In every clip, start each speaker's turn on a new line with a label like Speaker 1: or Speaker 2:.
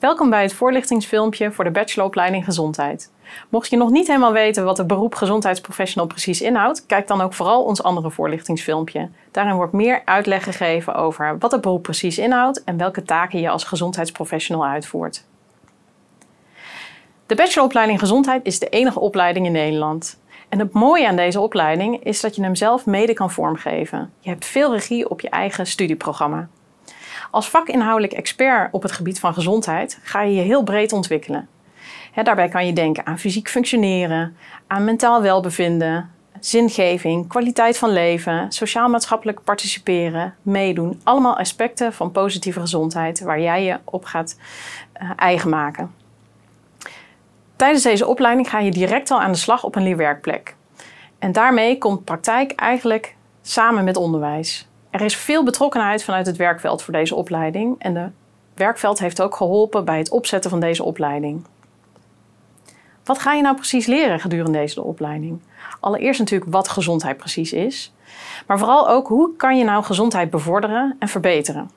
Speaker 1: Welkom bij het voorlichtingsfilmpje voor de bacheloropleiding Gezondheid. Mocht je nog niet helemaal weten wat de beroep gezondheidsprofessional precies inhoudt, kijk dan ook vooral ons andere voorlichtingsfilmpje. Daarin wordt meer uitleg gegeven over wat het beroep precies inhoudt en welke taken je als gezondheidsprofessional uitvoert. De bacheloropleiding Gezondheid is de enige opleiding in Nederland. En het mooie aan deze opleiding is dat je hem zelf mede kan vormgeven. Je hebt veel regie op je eigen studieprogramma. Als vakinhoudelijk expert op het gebied van gezondheid ga je je heel breed ontwikkelen. daarbij kan je denken aan fysiek functioneren, aan mentaal welbevinden, zingeving, kwaliteit van leven, sociaal-maatschappelijk participeren, meedoen. Allemaal aspecten van positieve gezondheid waar jij je op gaat eh, eigen maken. Tijdens deze opleiding ga je direct al aan de slag op een leerwerkplek. En daarmee komt praktijk eigenlijk samen met onderwijs. Er is veel betrokkenheid vanuit het werkveld voor deze opleiding en de werkveld heeft ook geholpen bij het opzetten van deze opleiding. Wat ga je nou precies leren gedurende deze opleiding? Allereerst natuurlijk wat gezondheid precies is, maar vooral ook hoe kan je nou gezondheid bevorderen en verbeteren.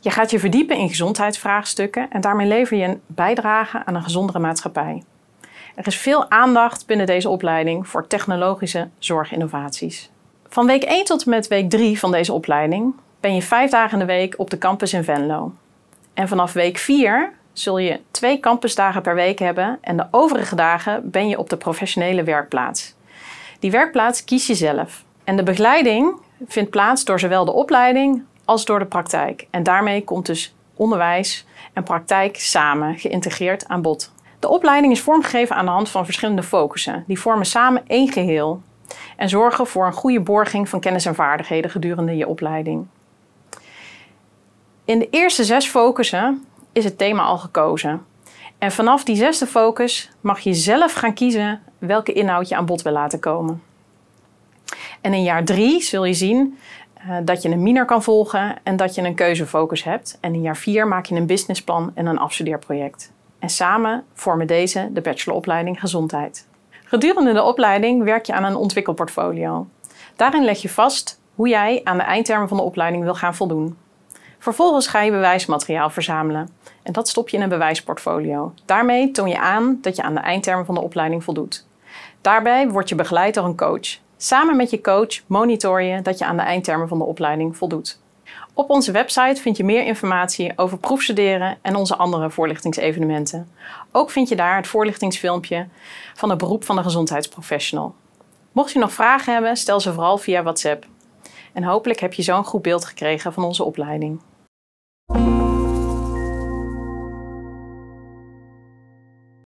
Speaker 1: Je gaat je verdiepen in gezondheidsvraagstukken en daarmee lever je een bijdrage aan een gezondere maatschappij. Er is veel aandacht binnen deze opleiding voor technologische zorginnovaties. Van week 1 tot en met week 3 van deze opleiding ben je vijf dagen in de week op de campus in Venlo. En vanaf week 4 zul je twee campusdagen per week hebben en de overige dagen ben je op de professionele werkplaats. Die werkplaats kies je zelf. En de begeleiding vindt plaats door zowel de opleiding als door de praktijk. En daarmee komt dus onderwijs en praktijk samen geïntegreerd aan bod. De opleiding is vormgegeven aan de hand van verschillende focussen. Die vormen samen één geheel en zorgen voor een goede borging van kennis en vaardigheden gedurende je opleiding. In de eerste zes focussen is het thema al gekozen. En vanaf die zesde focus mag je zelf gaan kiezen welke inhoud je aan bod wil laten komen. En in jaar drie zul je zien eh, dat je een minor kan volgen en dat je een keuzefocus hebt. En in jaar vier maak je een businessplan en een afstudeerproject. En samen vormen deze de bacheloropleiding gezondheid. Gedurende de opleiding werk je aan een ontwikkelportfolio. Daarin leg je vast hoe jij aan de eindtermen van de opleiding wil gaan voldoen. Vervolgens ga je bewijsmateriaal verzamelen en dat stop je in een bewijsportfolio. Daarmee toon je aan dat je aan de eindtermen van de opleiding voldoet. Daarbij word je begeleid door een coach. Samen met je coach monitor je dat je aan de eindtermen van de opleiding voldoet. Op onze website vind je meer informatie over proefstuderen en onze andere voorlichtingsevenementen. Ook vind je daar het voorlichtingsfilmpje van het beroep van de gezondheidsprofessional. Mocht je nog vragen hebben, stel ze vooral via WhatsApp. En hopelijk heb je zo'n goed beeld gekregen van onze opleiding.